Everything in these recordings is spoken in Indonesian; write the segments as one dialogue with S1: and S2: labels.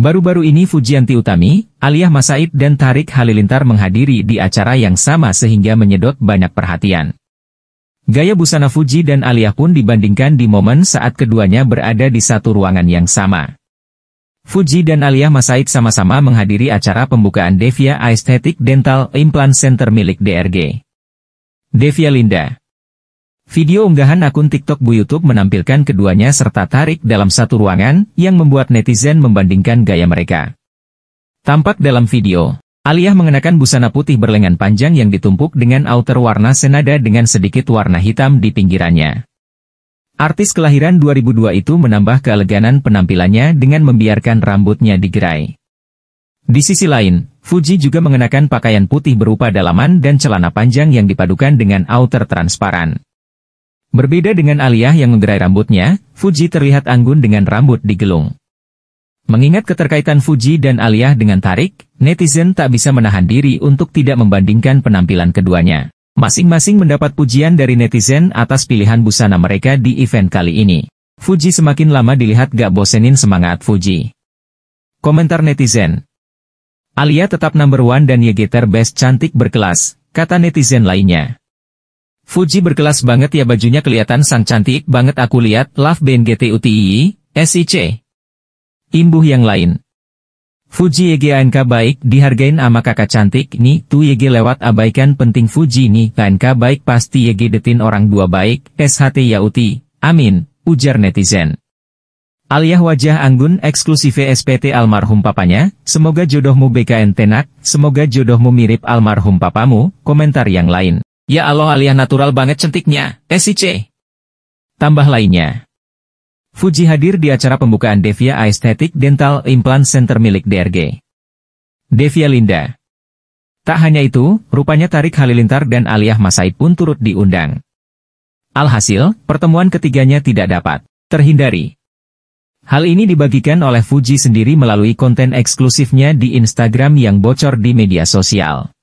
S1: Baru-baru ini Fujianti Utami, Aliyah Masaid dan Tarik Halilintar menghadiri di acara yang sama sehingga menyedot banyak perhatian. Gaya busana Fuji dan Aliyah pun dibandingkan di momen saat keduanya berada di satu ruangan yang sama. Fuji dan Aliyah Masaid sama-sama menghadiri acara pembukaan Devia Aesthetic Dental Implant Center milik DRG. Devia Linda Video unggahan akun TikTok Bu YouTube menampilkan keduanya serta tarik dalam satu ruangan, yang membuat netizen membandingkan gaya mereka. Tampak dalam video, Aliyah mengenakan busana putih berlengan panjang yang ditumpuk dengan outer warna senada dengan sedikit warna hitam di pinggirannya. Artis kelahiran 2002 itu menambah keeleganan penampilannya dengan membiarkan rambutnya digerai. Di sisi lain, Fuji juga mengenakan pakaian putih berupa dalaman dan celana panjang yang dipadukan dengan outer transparan. Berbeda dengan Aliyah yang menggerai rambutnya, Fuji terlihat anggun dengan rambut digelung. Mengingat keterkaitan Fuji dan Aliyah dengan Tarik, netizen tak bisa menahan diri untuk tidak membandingkan penampilan keduanya. Masing-masing mendapat pujian dari netizen atas pilihan busana mereka di event kali ini. Fuji semakin lama dilihat gak bosenin semangat Fuji. Komentar netizen Alia tetap number one dan Yegeter best cantik berkelas, kata netizen lainnya. Fuji berkelas banget ya bajunya kelihatan sang cantik banget aku lihat Love Band GTUTI, SIC. Imbuh yang lain. Fuji YG ANK baik dihargain ama kakak cantik nih tu YG lewat abaikan penting Fuji nih ANK baik pasti YG detin orang dua baik SHT ya uti, amin, ujar netizen. Aliyah wajah anggun eksklusif SPT almarhum papanya, semoga jodohmu BKN tenak, semoga jodohmu mirip almarhum papamu, komentar yang lain. Ya Allah aliyah natural banget cantiknya. Eh, SIC. Tambah lainnya. Fuji hadir di acara pembukaan Devia Aesthetic Dental Implant Center milik DRG. Devia Linda. Tak hanya itu, rupanya Tarik Halilintar dan Aliyah Masaid pun turut diundang. Alhasil, pertemuan ketiganya tidak dapat terhindari. Hal ini dibagikan oleh Fuji sendiri melalui konten eksklusifnya di Instagram yang bocor di media sosial.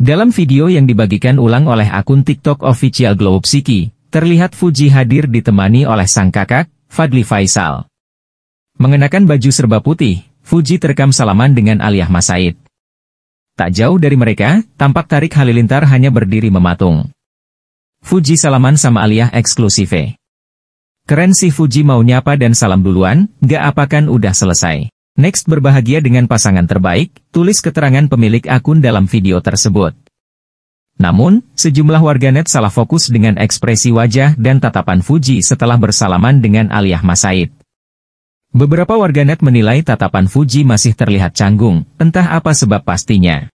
S1: Dalam video yang dibagikan ulang oleh akun TikTok official Globe Siki, terlihat Fuji hadir ditemani oleh sang kakak, Fadli Faisal. Mengenakan baju serba putih, Fuji terekam salaman dengan Aliyah Masaid. Tak jauh dari mereka, tampak Tarik Halilintar hanya berdiri mematung. Fuji salaman sama Aliyah eksklusif. Keren sih Fuji mau nyapa dan salam duluan, gak apakan udah selesai. Next berbahagia dengan pasangan terbaik, tulis keterangan pemilik akun dalam video tersebut. Namun, sejumlah warganet salah fokus dengan ekspresi wajah dan tatapan Fuji setelah bersalaman dengan Aliyah Masaid. Beberapa warganet menilai tatapan Fuji masih terlihat canggung, entah apa sebab pastinya.